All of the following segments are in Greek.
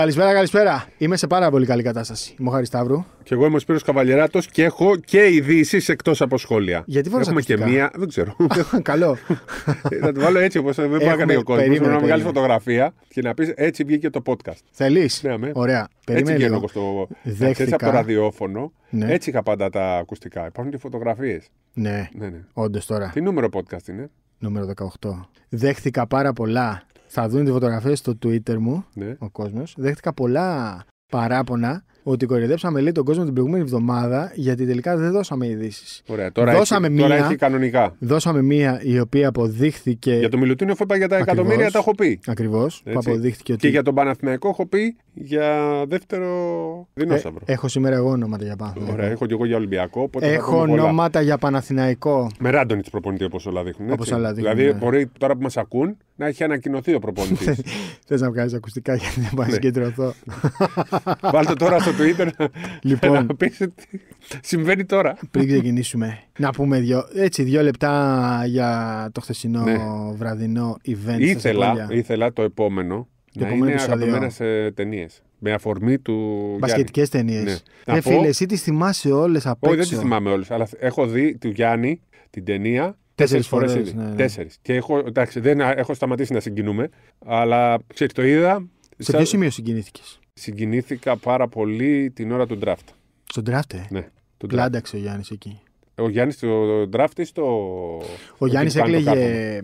Καλησπέρα, καλησπέρα. Είμαι σε πάρα πολύ καλή κατάσταση. Είμαι ο Χάρης Και εγώ είμαι ο Σπύρος Καβαλιεράτος και έχω και ειδήσεις εκτός από σχόλια. Γιατί φορά Έχουμε ακουστικά. και μία. Δεν ξέρω. Καλό. Ε, θα το βάλω έτσι όπως δεν μπορεί να κάνει ο κόσμο. Πρέπει να βγάλει φωτογραφία και να πεις έτσι βγήκε το podcast. Θέλεις. Ναι, Ωραία. Περίμενε. Έτσι βγαίνω στο. Δέχτηκα. Έτσι από το ραδιόφωνο. Ναι. Έτσι είχα πάντα τα ακουστικά. Υπάρχουν και φωτογραφίες. Ναι. ναι, ναι. Όντως τώρα. Τι νούμερο podcast είναι. Νούμερο 18. Δέχθηκα πάρα πολλά θα δουν τη φωτογραφία στο Twitter μου ναι. ο κόσμος. Δέχτηκα πολλά παράπονα ότι κορυδέψαμε λέει τον κόσμο την προηγούμενη εβδομάδα γιατί τελικά δεν δώσαμε ειδήσεις. Ωραία, τώρα, δώσαμε έχει, μία, τώρα έχει κανονικά. Δώσαμε μία η οποία αποδείχθηκε. Για το Μιλουτίνο αφού είπα για τα Ακριβώς. εκατομμύρια τα έχω πει. Ακριβώς. ότι. Και για τον Παναθηναϊκό έχω πει για δεύτερο δεινόσαυρο. Ε, έχω σήμερα εγώ ονόματα για Παναθηναϊκό. Ωραία, έχω και εγώ για Ολυμπιακό. Έχω ονόματα για Παναθηναϊκό. Με ράντονιτ προπονητή όπως όλα δείχνουν. Όπως όλα δείχνουν δηλαδή ναι. μπορεί τώρα που μας ακούν να έχει ανακοινωθεί ο προπονητής. Θες να βγάλεις ακουστικά γιατί να πάει ναι. συγκεντρωθώ. Βάλτε τώρα στο Twitter λοιπόν, να πεις ότι συμβαίνει τώρα. Πριν ξεκινήσουμε, να πούμε δύο, έτσι, δύο λεπτά για το χθεσινό ναι. βραδινό event. Ήθελα, ήθελα το επόμενο το να επόμενο είναι αγαπημένα σε ταινίες. Με αφορμή του. Μπασκετικές ταινίες. Ναι. Ε, φίλε, εσύ τις θυμάσαι όλες απ' Όχι, δεν τις θυμάμαι όλες. Αλλά έχω δει του Γιάννη την ταινία Τέσσερις φορέ Ναι, ναι. Τέσσερις. Και έχω, εντάξει, δεν έχω σταματήσει να συγκινούμε, αλλά ξέρεις, το είδα. Σε ποιο σημείο συγκινήθηκες συγκινήθηκα πάρα πολύ την ώρα του draft. Στον draft, ε? Ναι. ο Γιάννης εκεί. Ο Γιάννης το draft ή στο. Ο Γιάννη έκλαιγε.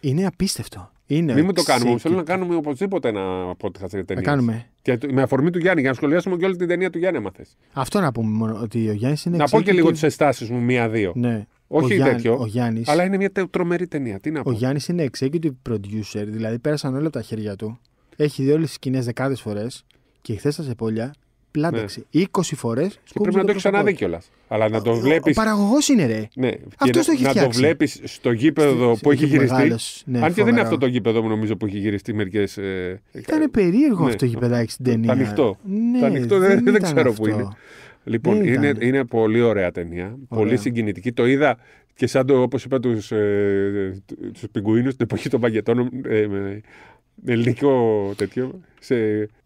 Είναι απίστευτο. Είναι Μην μου το κάνουμε. Θέλω να κάνουμε οπωσδήποτε ένα θα για Να κάνουμε. Και με αφορμή του Γιάννη, για να σχολιάσουμε και όλη την ταινία του Γιάννη, μαθες. Αυτό να πούμε μόνο. Ότι ο Γιάννης είναι. Να πω και λίγο τις αισθάσει μου, μία-δύο. Ναι. Όχι ο Γιάνν, τέτοιο. Ο Γιάννης, αλλά είναι μια δυο ναι οχι τετοιο αλλα ειναι μια τρομερη ταινια Τι να πω. Ο Γιάννης είναι executive producer, δηλαδή πέρασαν όλα τα χέρια του. Έχει δει όλες τις σκηνές δεκάδες φορές. Και χθες σε πόλια, πλάνταξε ναι. 20 φορές. Και πρέπει να το έχει ξαναδεί κιόλας. Αλλά να το βλέπει. Ο παραγωγός είναι ρε. Ναι. Αυτός το έχει Να το βλέπεις στο γήπεδο που έχει γυριστεί. Ναι, Αν και δεν είναι αυτό το γήπεδο μου νομίζω που έχει γυριστεί μερικές. Ε, ήταν περίεργο ναι. αυτό το γήπεδάκι στην ταινία. ανοιχτό. Ναι, δεν, ξέρω που είναι. Λοιπόν, είναι, είναι πολύ ωραία ταινία. Πολύ συγκινητική. Το είδα και σαν το, όπως είπα, τους ε, τους πιγκουίνους την εποχή των παγκετών. Ε, ελληνικό τέτοιο. Σε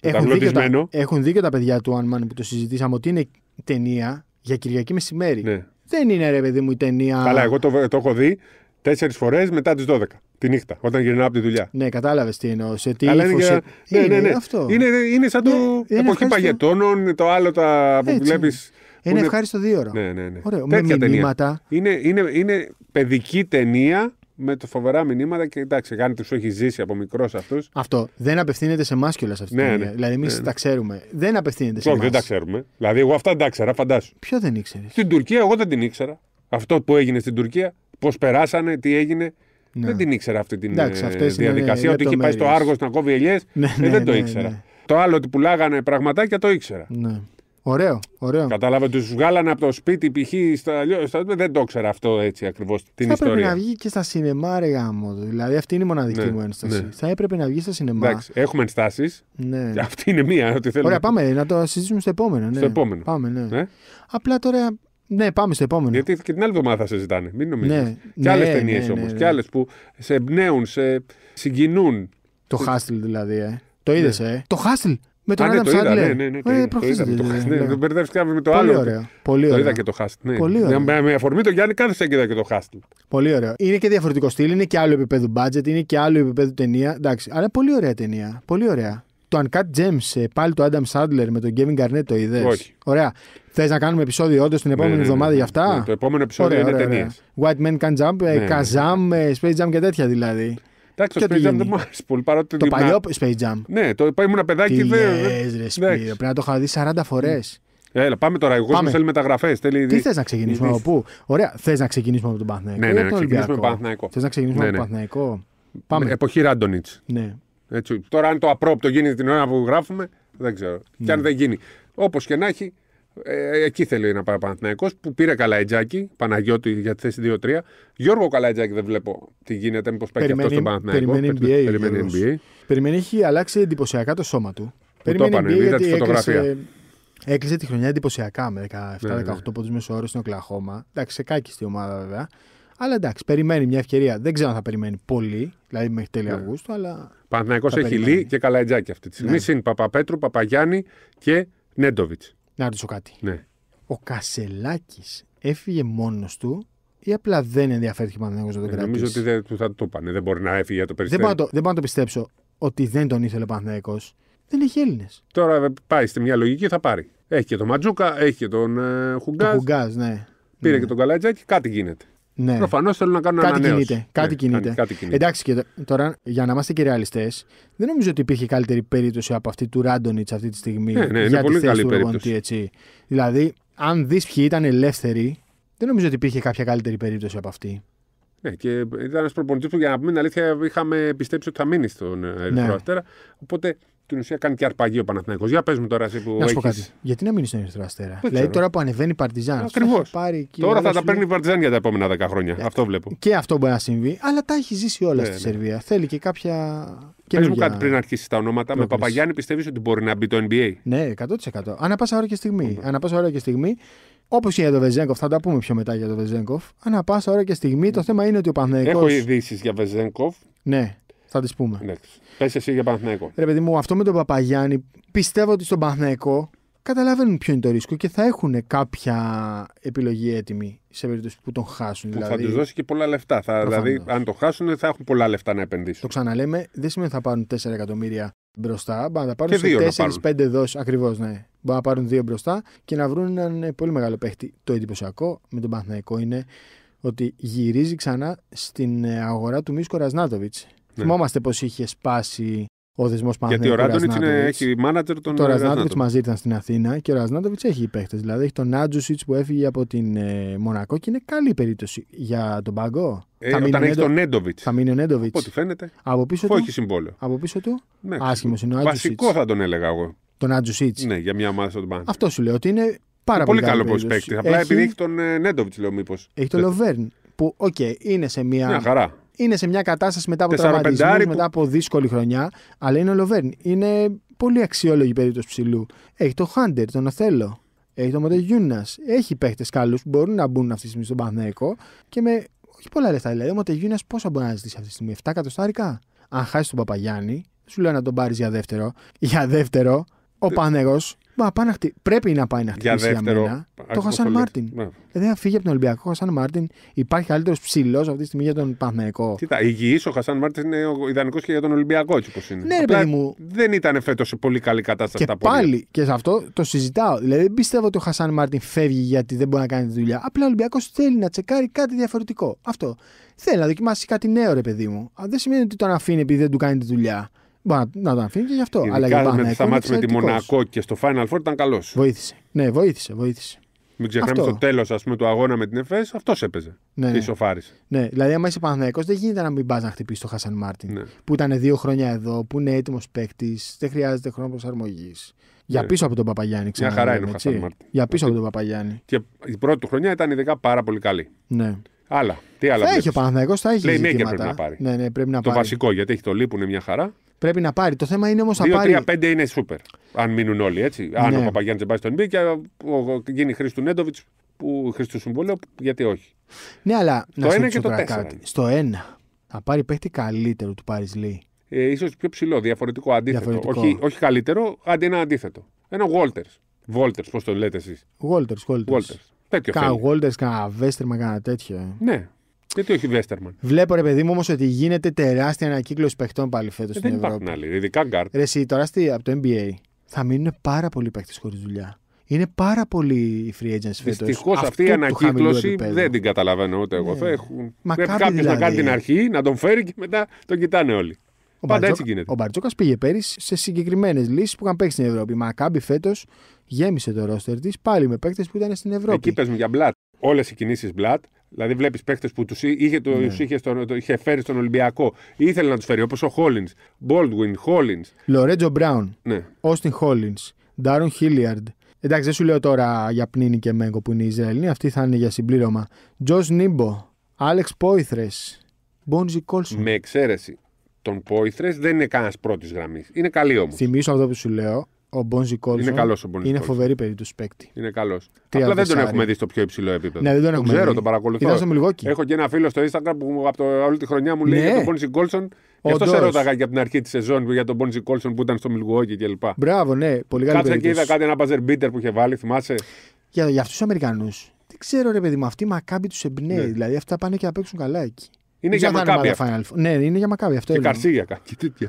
τα, Έχουν δίκιο τα παιδιά του One που το συζητήσαμε ότι είναι ταινία για Κυριακή μεσημέρι. Ναι. Δεν είναι ρε παιδί μου η ταινία. Καλά, εγώ το, το έχω δει τέσσερις φορές μετά τις 12 τη νύχτα, όταν γυρνάω από τη δουλειά. Ναι, κατάλαβες τι εννοώ. Σε τι Αλλά είναι, και... σε... ναι, ναι, ναι. αυτό. είναι, είναι σαν το ναι, εποχή παγετώνων, το άλλο τα που βλέπει. Είναι ευχάριστο δύο ώρα. Ναι, ναι, ναι. Ωραίο. Με μηνύματα. Είναι, είναι, είναι παιδική ταινία με το φοβερά μηνύματα και εντάξει, κάνει τους έχει ζήσει από μικρός αυτούς. Αυτό. Δεν απευθύνεται σε εμάς κιόλας αυτή ναι, ναι, Δηλαδή, εμείς ναι, τα ναι. ξέρουμε. Δεν απευθύνεται σε εμά. δεν τα ξέρουμε. Δηλαδή, εγώ αυτά δεν τα ξέρα, φαντάσου. Ποιο δεν ήξερες. Στην Τουρκία, εγώ δεν την ήξερα. Αυτό που έγινε στην Τουρκία, πώς περάσανε, τι έγινε. Ναι. Δεν την ήξερα αυτή τη ε, διαδικασία. ότι είχε πάει στο Άργος να κόβει ελιές. Ε, δεν το ήξερα. Το άλλο ότι πουλάγανε πραγματάκια το ήξερα. Ωραίο, ωραίο. Κατάλαβα, τους βγάλανε από το σπίτι π.χ. Στα, στα, δεν το ξέρω αυτό έτσι ακριβώς την ιστορία. Θα ιστορία. να βγει και στα σινεμά, ρε γάμο. Δηλαδή αυτή είναι η μοναδική ναι, μου ένσταση. Ναι. Θα έπρεπε να βγει στα σινεμά. Εντάξει, έχουμε ενστάσεις. Ναι. αυτή είναι μία. Ότι θέλουμε. Ωραία, πάμε να το συζητήσουμε στο επόμενο. Ναι. Στο επόμενο. Πάμε, ναι. ναι. Απλά τώρα. Ναι, πάμε στο επόμενο. Γιατί και την άλλη εβδομάδα θα συζητάνε. Μην νομίζετε. Ναι, και άλλες ναι, ταινίες ναι, όμως. Ναι, και ναι. άλλες που σε εμπνέουν, σε συγκινούν. Το Χάστιλ δηλαδή. Το είδες, ε. Το Χάστιλ. Με τον Άνταμ ναι, Σάντλερ. Ναι, ναι, ναι, το, ε, με το ναι. άλλο. Πολύ ωραία. Το είδα και το Hustle. Ναι. Πολύ ωραία. Με, με αφορμή το Γιάννη, κάθε είδα και το Hustle. Πολύ ωραίο. Είναι και διαφορετικό στυλ, είναι και άλλο επίπεδο budget, είναι και άλλο επίπεδο ταινία. Εντάξει, αλλά πολύ ωραία ταινία. Πολύ ωραία. Το Uncut Gems, ε, πάλι το Adam Sandler με τον Kevin Garnett το είδες. Όχι. Ωραία. Θες να κάνουμε επεισόδιο όντως την επόμενη εβδομάδα για αυτά. Το επόμενο επεισόδιο είναι ταινία. White Men Can Jump, ε, Kazam, Space Jam και τέτοια δηλαδή. Εντάξει, το Space Jam δεν μου άρεσε πολύ. το παλιό Space Jam. Ναι, το ήμουν παιδάκι. Τι λες, ρε, πρέπει να το είχα δει 40 φορέ. Έλα, πάμε τώρα. Εγώ πάμε. θέλει μεταγραφές. Θέλει... Τι θες να ξεκινήσουμε από πού. Ωραία, θες να ξεκινήσουμε από τον Παθναϊκό. Ναι, ναι, να ξεκινήσουμε ναι, από τον Θες να ξεκινήσουμε από τον Παθναϊκό. Πάμε. Εποχή Ράντονιτ. Ναι. τώρα, αν το απρόπτο γίνεται την ώρα που γράφουμε, δεν ξέρω. Και αν ναι. δεν γίνει. Όπως και να έχει, ε, εκεί θέλει να πάει ο Παναθυναϊκό που πήρε καλάιτζάκι, Παναγιώτη για τη θέση 2-3. Γιώργο Καλάιτζάκι δεν βλέπω τι γίνεται, μήπως πάει και αυτός στον Παναθυναϊκό. Περιμένει, NBA, περιμένει NBA. Περιμένει, έχει αλλάξει εντυπωσιακά το σώμα του. Που περιμένει το NBA, είδα τη φωτογραφία. Έκλεισε, έκλεισε τη χρονιά εντυπωσιακά με 17-18 ναι, ναι. ναι. πόντους μέσω στην Οκλαχώμα. Εντάξει, σε κάκιστη ομάδα βέβαια. Αλλά εντάξει, περιμένει μια ευκαιρία. Δεν ξέρω αν θα περιμένει πολύ, δηλαδή μέχρι τέλη ναι. Αυγούστου. Αλλά Παναθυναϊκό έχει Λί και Καλάιτζάκι αυτή τη στιγμή. Ναι. Συν Παπαπέτρου, Παπαγιάννη και Νέντοβιτ. Να ρωτήσω κάτι. Ναι. Ο Κασελάκης έφυγε μόνος του ή απλά δεν ενδιαφέρθηκε ο Παναθυναϊκό να τον ε, κρατήσει. Νομίζω ότι δεν, θα το πάνε. Δεν μπορεί να έφυγε για το περιστέρι. Δεν, δεν πάω να το πιστέψω ότι δεν τον ήθελε ο Παναθυναϊκό. Δεν έχει Έλληνες. Τώρα ε, πάει στη μια λογική θα πάρει. Έχει και τον Ματζούκα, έχει και τον ε, Χουγκάζ. Το ναι. Πήρε ναι. και τον Καλατζάκη, κάτι γίνεται. Ναι. Προφανώς θέλω να κάνω. κάτι ανανέωση. κάτι, ναι, κινείται. Κάτι, κινείται. Εντάξει, και τώρα για να είμαστε και ρεαλιστές, δεν νομίζω ότι υπήρχε καλύτερη περίπτωση από αυτή του Ράντονιτ αυτή τη στιγμή. Ναι, ναι, για είναι τη πολύ θέση καλή του περίπτωση. έτσι. Δηλαδή, αν δεις ποιοι ήταν ελεύθεροι, δεν νομίζω ότι υπήρχε κάποια καλύτερη περίπτωση από αυτή. Ναι, και ήταν ένας προπονητής που για να πούμε την αλήθεια είχαμε πιστέψει ότι θα μείνει στον ναι. Ερυθρό Αστέρα. Οπότε την ουσία κάνει και αρπαγή ο Παναθηναϊκός. Για πες μου τώρα εσύ που να έχεις... κάτι. Γιατί να μείνεις στην Ερυθρό Αστέρα. Δηλαδή τώρα που ανεβαίνει η Παρτιζάν. Ακριβώ. Τώρα θα, τα παίρνει η Παρτιζάν για τα επόμενα 10 χρόνια. Ε, αυτό βλέπω. Και αυτό μπορεί να συμβεί. Αλλά τα έχει ζήσει όλα ναι, στη ναι. Σερβία. Θέλει και κάποια. Πες μου κάτι πριν αρχίσει τα ονόματα. Πρόκληση. Με Παπαγιάννη πιστεύεις ότι μπορεί να μπει το NBA. Ναι, 100%. Ανά πάσα ώρα και στιγμή. Mm. Ανά πάσα ώρα και στιγμή. Όπως και για τον Βεζέγκοφ, θα τα πούμε πιο μετά για τον Βεζέγκοφ. Ανά πάσα ώρα και στιγμή το ναι. θέμα είναι ότι ο Παναθηναϊκός... Έχω ειδήσεις για Βεζέγκοφ. Ναι. Θα τις πούμε. Ναι. Πες εσύ για Παναθναϊκό. Ρε παιδί μου, αυτό με τον Παπαγιάννη πιστεύω ότι στον Παναθναϊκό καταλαβαίνουν ποιο είναι το ρίσκο και θα έχουν κάποια επιλογή έτοιμη σε περίπτωση που τον χάσουν. Που δηλαδή... θα τους δώσει και πολλά λεφτά. δηλαδή, αν το χάσουν, θα έχουν πολλά λεφτά να επενδύσουν. Το ξαναλέμε, δεν σημαίνει ότι θα πάρουν 4 εκατομμύρια μπροστά. Μπορεί να πάρουν σε 4-5 δόσεις ακριβώς, ναι. Μπορεί να πάρουν δύο μπροστά και να βρουν έναν ε, πολύ μεγάλο παίχτη. Το εντυπωσιακό με τον Παναθναϊκό είναι ότι γυρίζει ξανά στην ε, αγορά του Μίσκο Ρασνάτοβιτ. Ναι. Θυμόμαστε πώ είχε σπάσει ο δεσμός Παναθηναϊκού. Γιατί ο Ράντοβιτ έχει μάνατζερ τον Το Ράντοβιτ μαζί ήταν στην Αθήνα και ο Ράντοβιτ έχει παίχτες. Δηλαδή έχει τον Νάτζουσιτ που έφυγε από την ε, Μονακό και είναι καλή περίπτωση για τον Παγκό. Ε, θα όταν έχει τον Νέντοβιτ. Θα μείνει ο Νέντοβιτ. Ό,τι φαίνεται. Από πίσω του. συμβόλαιο. Από πίσω του. Ναι. Άσχημος είναι ο Βασικό θα τον έλεγα εγώ. Τον Νάτζουσιτ. Ναι, για μια ομάδα στον Παναθηναϊκό. Αυτό σου λέω ότι είναι πάρα πολύ, καλό παίκτη. Απλά επειδή έχει τον Νέντοβιτ, λέω μήπως. Έχει τον Λοβέρν. Ε, που, οκ, είναι σε μια. Μια χαρά είναι σε μια κατάσταση μετά από τραυματισμούς, μετά από δύσκολη χρονιά, αλλά είναι ο Λοβέρν. Είναι πολύ αξιόλογη περίπτωση ψηλού. Έχει το Χάντερ, τον Οθέλο, έχει το Μοντεγιούνα. Έχει παίχτες καλούς που μπορούν να μπουν αυτή τη στιγμή στον Πανέκο και με όχι πολλά λεφτά. Δηλαδή, ο Μοντεγιούνα πόσα μπορεί να ζητήσει αυτή τη στιγμή, 7 εκατοστάρικα. Αν χάσει τον Παπαγιάννη, σου λέω να τον πάρεις για δεύτερο. Για δεύτερο, ο ε, Πανέγο Μα, πάει Πρέπει να πάει να χτυπήσει για, δεύτερο, για μένα. Το Χασάν Μάρτιν. Ναι. Δηλαδή, φύγει από τον Ολυμπιακό, ο Χασάν Μάρτιν υπάρχει καλύτερος ψηλός αυτή τη στιγμή για τον Παναγενικό. Κοίτα, υγιής ο Χασάν Μάρτιν είναι ο ιδανικός και για τον Ολυμπιακό, έτσι όπως είναι. Ναι, Απλά, παιδί μου. Δεν ήταν φέτος σε πολύ καλή κατάσταση και τα πόδια. Πάλι και σε αυτό το συζητάω. Δηλαδή, δεν πιστεύω ότι ο Χασάν Μάρτιν φεύγει γιατί δεν μπορεί να κάνει τη δουλειά. Απλά ο Ολυμπιακός θέλει να τσεκάρει κάτι διαφορετικό. Αυτό. Θέλει να δοκιμάσει κάτι νέο, ρε παιδί μου. Αν δεν σημαίνει ότι τον αφήνει επειδή δεν του κάνει τη δουλειά. Μπορεί να το αφήνει και γι' αυτό. Ειδικά Αλλά για με τα μάτια με τη Μονακό και στο Final Four ήταν καλός. Βοήθησε. Ναι, βοήθησε, βοήθησε. Μην ξεχνάμε αυτό. στο τέλος του αγώνα με την ΕΦΕΣ, αυτός έπαιζε. Ναι. Και ναι. ισοφάρισε. Ναι, δηλαδή, άμα είσαι Παναθναϊκό, δεν γίνεται να μην πας να χτυπήσεις τον Χάσαν Μάρτιν. Ναι. Που ήταν δύο χρόνια εδώ, που είναι έτοιμος παίκτης, δεν χρειάζεται χρόνο προσαρμογής. Για ναι. πίσω από τον Παπαγιάννη, ξανά. Μια χαρά είναι ο Χάσαν Μάρτιν. Για πίσω από τον Παπαγιάννη. Και η πρώτη του χρονιά ήταν ειδικά πάρα πολύ καλή. Ναι. Αλλά, τι άλλα θα έχει ο Παναθναϊκό, θα έχει. Λέει, ναι, ναι, πρέπει να πάρει. το βασικό, γιατί έχει το λείπουν είναι μια χαρά. Πρέπει να πάρει. Το θέμα είναι όμως να πάρει. 2-3-5 είναι σούπερ. Αν μείνουν όλοι έτσι. Ναι. Αν ο Παπαγιάννης δεν πάει στον Μπί και γίνει χρήση του Νέντοβιτ που Χρήστο Συμβόλαιο, γιατί όχι. Ναι, αλλά το να ένα και το τέσσερα. Στο ένα. Να πάρει παίχτη καλύτερο του Πάρι Λί. Ε, ίσως πιο ψηλό, διαφορετικό αντίθετο. Διαφορετικό. Όχι, όχι καλύτερο, αντί ένα αντίθετο. Ένα Βόλτερ. Βόλτερ, πώς το λέτε εσείς. Βόλτερ, Βόλτερ. Κάνα Βόλτερ, κάνα κάνα τέτοιο. Ε. Ναι. Γιατί όχι Βέστερμαν. Βλέπω ρε παιδί μου όμως ότι γίνεται τεράστια ανακύκλωση παιχτών πάλι φέτος ε, στην δεν Ευρώπη. Υπάρχουν άλλοι, ειδικά γκάρτ. Ρε, εσύ, τώρα στη, από το NBA θα μείνουν πάρα πολλοί παίχτε χωρίς δουλειά. Είναι πάρα πολύ οι free agents φέτος. Δυστυχώς αυτή η ανακύκλωση δεν την καταλαβαίνω ούτε εγώ. Ναι. Θα έχουν... Πρέπει κάποιο δηλαδή... να κάνει δηλαδή. την αρχή, να τον φέρει και μετά τον κοιτάνε όλοι. Ο Πάντα έτσι γίνεται. Ο Μπαρτζόκας πήγε πέρυσι σε συγκεκριμένες λύσεις που είχαν παίξει στην Ευρώπη. Μακάμπι φέτος γέμισε το ρόστερ της πάλι με παίκτες που ήταν στην Ευρώπη. Εκεί πες για μπλατ. Όλες οι κινήσεις μπλατ Δηλαδή, βλέπεις παίχτε που τους είχε, το, ναι. είχε, είχε φέρει στον Ολυμπιακό ή ήθελε να τους φέρει, όπως ο Χόλιν, Μπόλτουιν, Χόλιν. Λορέτζο Μπράουν, Όστιν Χόλιν, Ντάρον Χίλιαρντ. Εντάξει, δεν σου λέω τώρα για Πνίνη και Μέγκο που είναι οι Ισραηλοί, αυτή θα είναι για συμπλήρωμα. Τζος Νίμπο, Άλεξ Πόηθρε, Μπόνζι Κόλσον. Με εξαίρεση τον Πόηθρε δεν είναι κανένας πρώτης γραμμής. Είναι καλή όμως. Θυμίσω αυτό που σου λέω ο Μπόνζι Κόλσον. Είναι καλός ο Μπόνζι Είναι φοβερή περίπτωση παίκτη. Είναι καλός. Απλά δεν τον έχουμε δει στο πιο υψηλό επίπεδο. Ναι, δεν τον έχουμε ξέρω, δει. τον παρακολουθώ. Ήταν στο Έχω και ένα φίλο στο Instagram που από το, όλη τη χρονιά μου λέει ναι. για τον Μπόνζι Κόλσον. Γι' αυτό σε ρώταγα και από την αρχή της σεζόν για τον Μπόνζι Κόλσον που ήταν στο Μιλγόκι κλπ. Μπράβο, ναι. Πολύ καλή Κάτσα και είδα κάτι ένα μπαζερ μπίτερ που είχε βάλει, θυμάσαι. Για, για αυτούς τους Αμερικανούς. Δεν ξέρω ρε παιδί μου, αυτοί μακάμπι τους εμπνέει. Ναι. Δηλαδή αυτά πάνε και να παίξουν καλά εκεί. Είναι για μακάβια. Ναι, είναι για μακάβια αυτό. Και καρσίγιακα.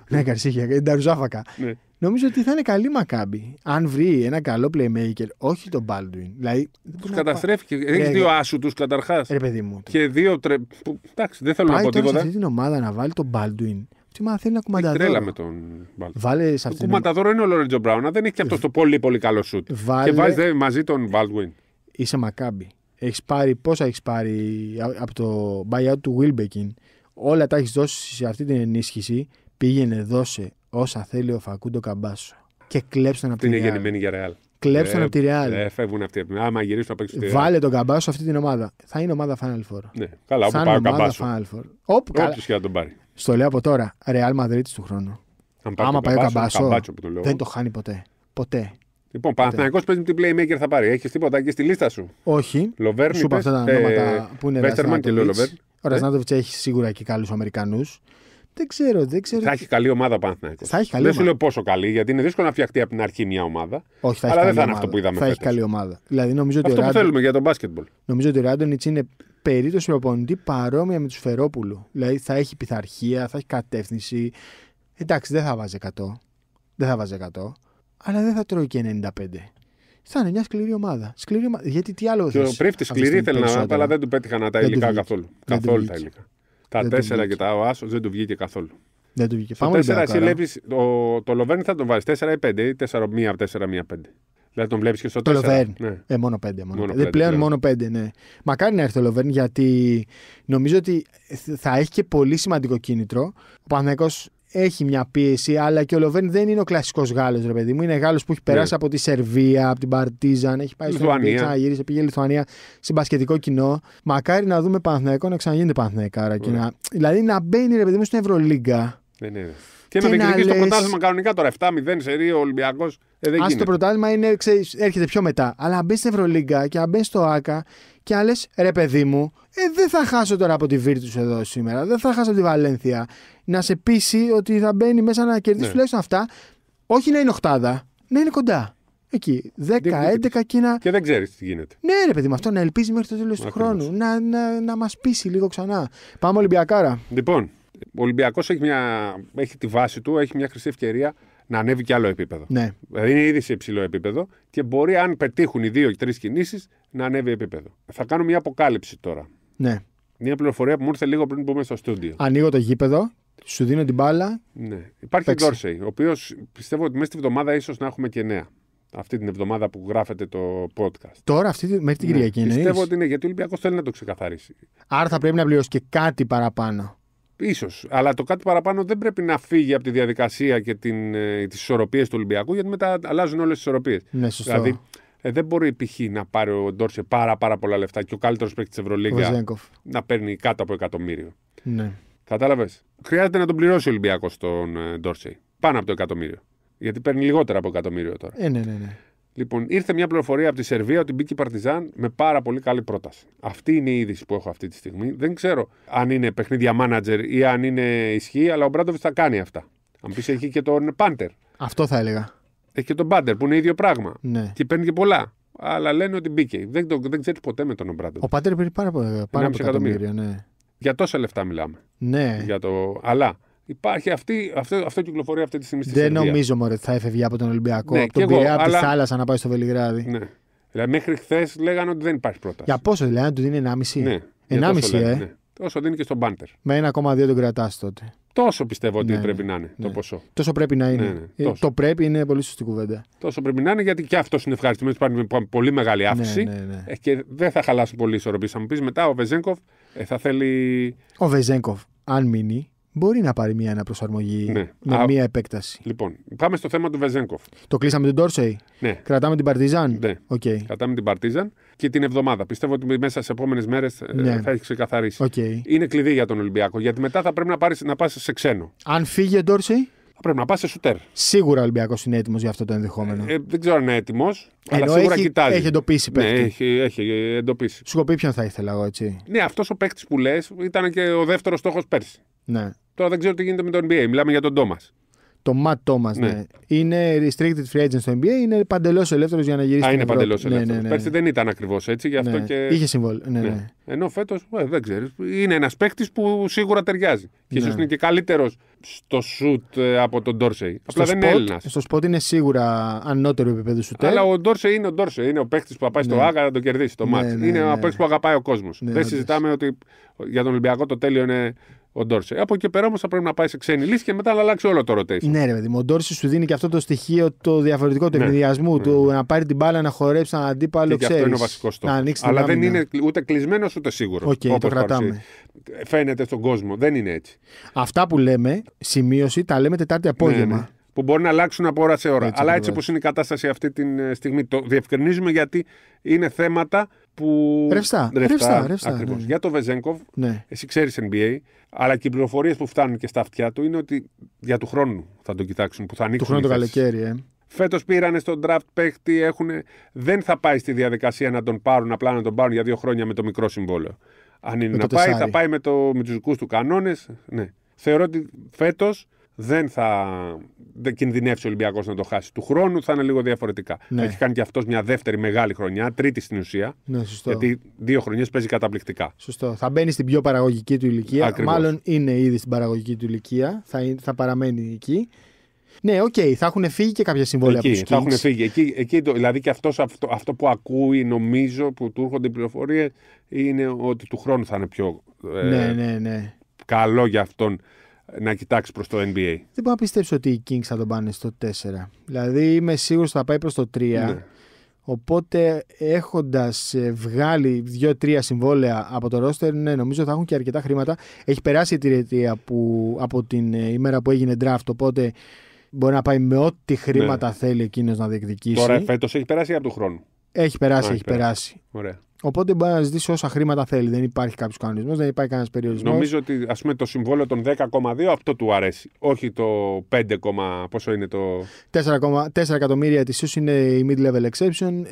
Ναι, καρσίγιακα. Ναι. Νομίζω ότι θα είναι καλή Μακάμπη. Αν βρει ένα καλό playmaker, όχι τον Baldwin. Δηλαδή, του καταστρέφει. Ε, έχει δύο ε, άσου τους καταρχάς. Ρε μου. Και δύο. Τρε... Εντάξει, δεν θέλω Πάει να πω τίποτα. Αν αυτή την ομάδα να βάλει τον Baldwin, τι μα θέλει να κουμανταδόρο. Τρέλα με τον Baldwin. Βάλε σε αυτήν. Κουμανταδόρο είναι ο Λόρεντζο Μπράουνα. Δεν έχει και αυτός το πολύ πολύ καλό σουτ. Βάλε... Και βάζει μαζί τον Baldwin. Είσαι Μακάμπη. Έχεις πάρει πόσα έχεις πάρει από το buyout του Wilbekin. Όλα τα έχεις δώσει σε αυτή την ενίσχυση. Πήγαινε, δώσε όσα θέλει ο Φακούντο Καμπάσο. Και κλέψουν από την Είναι γεννημένη για ρεάλ. Κλέψτε από τη ρεάλ. φεύγουν αυτοί. Άμα γυρίσουν από εκεί. Βάλε τον Καμπάσο αυτή την ομάδα. Θα είναι ομάδα Final Four. Ναι, καλά, όπου πάει ο Καμπάσο. Όπου και να τον πάρει. Στο λέω από τώρα. Ρεάλ Μαδρίτη του χρόνου. Αν Άμα πάει ο Καμπάσο, δεν το χάνει ποτέ. Ποτέ. Λοιπόν, Παναθυναϊκό παίζει με την Playmaker θα πάρει. Έχεις τίποτα και στη λίστα σου. Όχι. Σου είπα αυτά τα ονόματα ε, που είναι Βέστερμαν και Λοβέρ. Ο ε. Ραζνάτοβιτ έχει σίγουρα και καλούς Αμερικανούς. Δεν ξέρω, δεν ξέρω. Θα έχει καλή ομάδα Παναθηναϊκός. Θα έχει καλή δεν σου λέω πόσο καλή, γιατί είναι δύσκολο να φτιαχτεί από την αρχή μια ομάδα. Όχι, θα αλλά δεν θα είναι αυτό που είδαμε. Θα έχει καλή ομάδα. Δηλαδή, αυτό ότι που θέλουμε για τον μπάσκετμπολ. Νομίζω ότι ο Ράντονιτ είναι περίπτωση προπονητή παρόμοια με τους Φερόπουλου. Δηλαδή θα έχει πειθαρχία, θα έχει κατεύθυνση. Εντάξει, δεν θα βάζει 100. Δεν θα βάζει 100. Αλλά δεν θα τρώει και 95. Θα είναι μια σκληρή ομάδα. Σκληρή ομάδα. Γιατί τι άλλο. Και ο πρίφτη σκληρή ήθελε να αλλά δεν του πέτυχαν τα υλικά καθόλου. Καθόλου τα υλικά. Τα τέσσερα και τα ο Άσος δεν του βγήκε καθόλου. Δεν του βγήκε. Στο Πάμε εσύ βλέπει. Το, το Λοβέρν θα τον βάζει 4 ή 5 ή 4-1-4-1-5. Δηλαδή τον βλέπεις και στο 4. Ναι. Ε, μόνο 5. Μόνο μόνο ε, πλέον, ναι. μόνο 5, ναι. Μακάρι να έρθει το Λοβέρν γιατί νομίζω ότι θα έχει και πολύ σημαντικό κίνητρο. Ο Παναγιώ έχει μια πίεση, αλλά και ο Λοβέν δεν είναι ο κλασικός Γάλλος, ρε παιδί μου. Είναι Γάλλος που έχει ναι. περάσει από τη Σερβία, από την Παρτίζαν, έχει πάει στην Λιθουανία, γύρισε, πήγε Λιθουανία, συμπασχετικό κοινό. Μακάρι να δούμε Παναθηναϊκό να ξαναγίνεται Παναθηναϊκάρα. Yeah. Να... Δηλαδή να μπαίνει, ρε παιδί μου, στην Ευρωλίγκα. Ναι, ναι, και, να διεκδικήσει το πρωτάθλημα κανονικά τώρα. 7-0 σε Ρίο, Ολυμπιακός. Ε, Ας το πρωτάθλημα είναι, έρχεται πιο μετά. Αλλά μπεις στην Ευρωλίγκα και αν μπεις στο ΑΚΑ και να λες, ρε παιδί μου, ε, δεν θα χάσω τώρα από τη Βίρτου εδώ σήμερα. Δεν θα χάσω από τη Βαλένθια. Να σε πείσει ότι θα μπαίνει μέσα να κερδίσει ναι. αυτά. Όχι να είναι οχτάδα, να είναι κοντά. Εκεί. 10, 11 και να. Και δεν ξέρεις τι γίνεται. Ναι, ρε παιδί μου, αυτό να ελπίζεις μέχρι το τέλος του χρόνου. Να, να, να μας πείσει λίγο ξανά. Πάμε Ολυμπιακάρα. Λοιπόν, ο Ολυμπιακός έχει, μια... έχει τη βάση του, έχει μια χρυσή ευκαιρία να ανέβει και άλλο επίπεδο. Ναι. Δηλαδή είναι ήδη σε υψηλό επίπεδο και μπορεί, αν πετύχουν οι δύο ή τρεις κινήσεις, να ανέβει επίπεδο. Θα κάνω μια αποκάλυψη τώρα. Ναι. Μια πληροφορία που μου ήρθε λίγο πριν που στο στούντιο. Ανοίγω το γήπεδο, σου δίνω την μπάλα. Ναι. Υπάρχει ο Ντόρσεϊ, ο οποίος πιστεύω ότι μέσα στη βδομάδα ίσως να έχουμε και νέα. Αυτή την εβδομάδα που γράφεται το podcast. Τώρα, αυτή, μέχρι την ναι. Κυριακή. Πιστεύω ότι είναι γιατί ο Ολυμπιακός θέλει να το ξεκαθαρίσει. Άρα θα πρέπει να πληρώσει και κάτι παραπάνω σω. Αλλά το κάτι παραπάνω δεν πρέπει να φύγει από τη διαδικασία και ε, τις του Ολυμπιακού, γιατί μετά αλλάζουν όλες τις ισορροπίες. Ναι, σωστά. Δηλαδή, ε, δεν μπορεί π.χ. να πάρει ο Ντόρσε πάρα, πάρα πολλά λεφτά και ο καλύτερος παίκτης της Ευρωλίγα να παίρνει κάτω από εκατομμύριο. Ναι. Κατάλαβε. Χρειάζεται να τον πληρώσει ο Ολυμπιακός τον ε, Ντόρσε. Πάνω από το εκατομμύριο. Γιατί παίρνει λιγότερα από εκατομμύριο τώρα. Ε, ναι, ναι, ναι. Λοιπόν, ήρθε μια πληροφορία από τη Σερβία ότι μπήκε η Παρτιζάν με πάρα πολύ καλή πρόταση. Αυτή είναι η είδηση που έχω αυτή τη στιγμή. Δεν ξέρω αν είναι παιχνίδια μάνατζερ ή αν είναι ισχύ, αλλά ο Μπράντοβιτ θα κάνει αυτά. Αν πεις έχει και τον Πάντερ. Αυτό θα έλεγα. Έχει και τον Πάντερ που είναι ίδιο πράγμα. Ναι. Και παίρνει και πολλά. Αλλά λένε ότι μπήκε. Δεν, το, δεν ξέρεις ποτέ με τον Μπράντοβιτ. Ο Πάντερ πήρε πάρα πολλά. Πάρα Ναι. Για τόσα λεφτά μιλάμε. Ναι. Για το... Αλλά Υπάρχει αυτή, αυτό, αυτό κυκλοφορεί αυτή τη στιγμή Δεν νομίζω ότι θα έφευγε από τον Ολυμπιακό. Ναι, από τον Πειραιά, από τη θάλασσα να πάει στο Βελιγράδι. Ναι. Δηλαδή, μέχρι χθες λέγανε ότι δεν υπάρχει πρόταση. Για πόσο δηλαδή, να του δίνει 1,5. Ναι, 1,5 ε. Ναι. Τόσο δίνει και στον Πάντερ. Με 1,2 τον κρατάς τότε. Τόσο πιστεύω ότι ναι, ναι, πρέπει να είναι το ναι. ποσό. Τόσο πρέπει να είναι. Ε, το πρέπει είναι πολύ σωστή κουβέντα. Τόσο πρέπει να είναι γιατί και αυτός είναι ευχαριστημένος. Υπάρχει με πολύ μεγάλη αύξηση. Ε, και δεν θα χαλάσουν πολύ οι ισορροπίες. πεις μετά ο Βεζέγκοφ ε, θα θέλει. Ο Βεζέγκοφ, αν μείνει, μπορεί να πάρει μια αναπροσαρμογή ναι. με μια επέκταση. Λοιπόν, πάμε στο θέμα του Βεζένκοφ. Το κλείσαμε την Τόρσεϊ. Ναι. Κρατάμε την Παρτιζάν. Ναι. Okay. Κρατάμε την Παρτιζάν και την εβδομάδα. Πιστεύω ότι μέσα σε επόμενες μέρες ε, ναι. θα έχει ξεκαθαρίσει. Okay. Είναι κλειδί για τον Ολυμπιακό. Γιατί μετά θα πρέπει να, πάρεις, να πας σε ξένο. Αν φύγει η Τόρσεϊ θα πρέπει να πας σε σουτέρ. Σίγουρα ο Ολυμπιακός είναι έτοιμος για αυτό το ενδεχόμενο. Ε, δεν ξέρω αν είναι έτοιμος. Αλλά σίγουρα έχει, κοιτάζει. Έχει εντοπίσει ναι, παίκτη. Ναι, έχει, έχει εντοπίσει. Σου πια ποιον θα ήθελα εγώ, έτσι. Ναι, αυτός ο παίκτης που λες ήταν και ο δεύτερος στόχος πέρσι. Ναι. Τώρα δεν ξέρω τι γίνεται με τον NBA. Μιλάμε για τον Τόμας. Το Ματ Τόμα, ναι. ναι. Είναι restricted free agent στο NBA, είναι παντελώς ελεύθερος για να γυρίσει. Α, είναι παντελώς ναι, ελεύθερος. Ναι, ναι, Πέρσι ναι. δεν ήταν ακριβώς έτσι, γι' αυτό ναι. και. Είχε συμβόλαιο. Ναι, Ενώ φέτος ε, δεν ξέρεις. Είναι ένας παίκτης που σίγουρα ταιριάζει. Και ίσως είναι και καλύτερος στο σουτ ε, από τον Ντόρσεϊ. Απλά δεν είναι Έλληνας. Στο σποτ είναι σίγουρα ανώτερο επίπεδο σου Αλλά ε. ο Ντόρσεϊ είναι ο Dorsey. Είναι ο παίκτης που θα πάει στο Άγα να το κερδίσει το Ναι, Είναι ο παίκτης που αγαπάει ο κόσμος. Δεν συζητάμε ότι για τον Ολυμπιακό το τέλειο είναι ο Από εκεί πέρα όμως θα πρέπει να πάει σε ξένη λύση και μετά να αλλάξει όλο το ρωτέσιο. Ναι, ρε παιδί μου. Ο Ντόρσε σου δίνει και αυτό το στοιχείο το διαφορετικό του ναι. ναι του ναι. να πάρει την μπάλα, να χορέψει έναν αντίπαλο. Και, και αυτό είναι ο βασικός στόχο. Αλλά δεν είναι ούτε κλεισμένος ούτε σίγουρος. κρατάμε. Φαίνεται στον κόσμο. Δεν είναι έτσι. Αυτά που λέμε, σημείωση, τα λέμε Τετάρτη ναι, απόγευμα που μπορεί να αλλάξουν από ώρα σε ώρα. Αλλά έτσι όπως είναι η κατάσταση αυτή τη ε, στιγμή, το διευκρινίζουμε γιατί είναι θέματα που. Ρευστά. Ρευστά. ρευστά Για το Βεζέγκοφ, ναι. εσύ ξέρεις NBA, αλλά και οι πληροφορίες που φτάνουν και στα αυτιά του είναι ότι για του χρόνου θα τον κοιτάξουν, που θα ανοίξουν. Του χρόνου το καλοκαίρι, ε. Φέτος πήρανε στον draft παίχτη, έχουν... δεν θα πάει στη διαδικασία να τον πάρουν, απλά να τον πάρουν για δύο χρόνια με το μικρό συμβόλαιο. Αν είναι να πάει, τεσάρι. θα πάει με, το, με τους κανόνες. Ναι. Θεωρώ ότι φέτος δεν θα κινδυνεύσει ο Ολυμπιακός να το χάσει. Του χρόνου θα είναι λίγο διαφορετικά. Ναι. Έχει κάνει και αυτός μια δεύτερη μεγάλη χρονιά, τρίτη στην ουσία. Ναι, σωστό. Γιατί δύο χρονιές παίζει καταπληκτικά. Σωστό. Θα μπαίνει στην πιο παραγωγική του ηλικία. Μάλλον είναι ήδη στην παραγωγική του ηλικία. Θα, θα παραμένει εκεί. Ναι, οκ, θα έχουν φύγει και κάποια συμβόλαια εκεί, από θα έχουν φύγει. Εκεί, εκεί το, δηλαδή και αυτός, αυτό που ακούει, νομίζω, που του έρχονται οι πληροφορίες, είναι ότι του χρόνου θα είναι πιο. Ε, ναι, ναι, ναι. Καλό για αυτόν να κοιτάξει προς το NBA. Δεν μπορώ να πιστέψω ότι οι Kings θα τον πάνε στο 4. Δηλαδή είμαι σίγουρος ότι θα πάει προς το 3. Ναι. Οπότε έχοντας ε, βγάλει δύο-τρία συμβόλαια από το ρόστερ, ναι, νομίζω θα έχουν και αρκετά χρήματα. Έχει περάσει η τριετία που, από την ε, ημέρα που έγινε draft. Οπότε μπορεί να πάει με ό,τι ναι. χρήματα θέλει εκείνος να διεκδικήσει. Τώρα φέτος έχει περάσει ή από του χρόνου. Έχει περάσει, έχει, περάσει. περάσει. Ωραία. Οπότε μπορεί να ζητήσει όσα χρήματα θέλει. Δεν υπάρχει κάποιος κανονισμός, δεν υπάρχει κανένας περιορισμός. Νομίζω ότι ας πούμε, το συμβόλαιο των 10,2 αυτό του αρέσει. Όχι το 5, πόσο είναι το. 4, 4 εκατομμύρια ετησίω είναι η mid-level exception,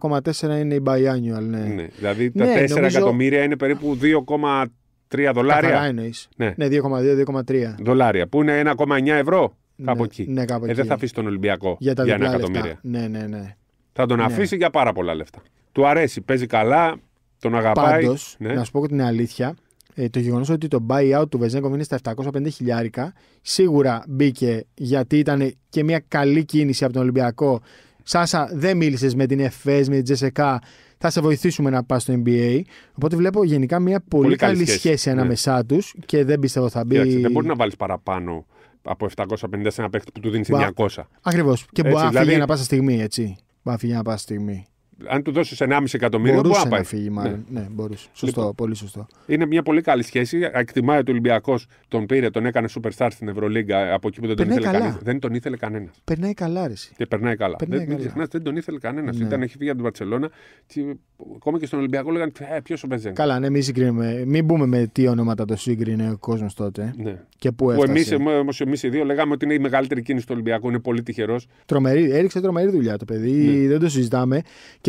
10,4 είναι η biannual. Ναι. ναι δηλαδή τα ναι, 4 νομίζω... εκατομμύρια είναι περίπου 2,3 δολάρια. Καθαρά εννοείς. Ναι, ναι 2,2-2,3 δολάρια. Που είναι 1,9 ευρώ. Ναι, κάπου εκεί. Ναι, κάπου ε, δεν θα αφήσει τον Ολυμπιακό για, για ένα εκατομμύριο. Ναι, ναι, ναι. Θα τον ναι. αφήσει για πάρα πολλά λεφτά. Του αρέσει, παίζει καλά, τον αγαπάει. Πάντως, ναι. να σου πω και την αλήθεια, ε, το γεγονός ότι το buyout του Βεζέγκοβ είναι στα 750 χιλιάρικα σίγουρα μπήκε γιατί ήταν και μια καλή κίνηση από τον Ολυμπιακό. Σάσα, δεν μίλησες με την ΕΦΕΣ, με την Τζεσεκά. Θα σε βοηθήσουμε να πας στο NBA. Οπότε βλέπω γενικά μια πολύ, καλή, σχέση, σχέση ναι. ανάμεσά τους και δεν πιστεύω θα μπει. δεν μπορείς να βάλεις παραπάνω από 750 σε ένα παίκτη που του δίνεις 900. Ακριβώς. Και δηλαδή- μπορεί να φύγει να στιγμή, έτσι. να φύγει στιγμή αν του δώσεις 1,5 εκατομμύριο, μπορούσε μπορεί να, πάει. φύγει, μάλλον. Ναι, ναι μπορούσε. Λοιπόν, σωστό, πολύ σωστό. Είναι μια πολύ καλή σχέση. Εκτιμάει ο Ολυμπιακός, τον πήρε, τον έκανε superstar στην Ευρωλίγκα από εκεί που δεν τον ήθελε κανένα. Δεν τον ήθελε κανένας. Περνάει καλά, ρε. Και περνάει καλά. Περνάει δεν, καλά. Ξεχνάς, δεν τον ήθελε κανένας. Ναι. Ήταν, έχει φύγει από την Παρσελώνα. ακόμα και στον Ολυμπιακό λέγανε «Ε, ποιος ο Μπεζέν. Καλά, ναι, μην συγκρίνουμε. Μην μπούμε με τι ονόματα το σύγκρινε ο κόσμος τότε. Ναι. Και που έφτασε. Εμείς οι δύο λέγαμε ότι είναι η μεγαλύτερη κίνηση του Ολυμπιακού. Είναι πολύ τυχερός. Έριξε τρομερή δουλειά το παιδί. Ναι. Δεν το συζητάμε.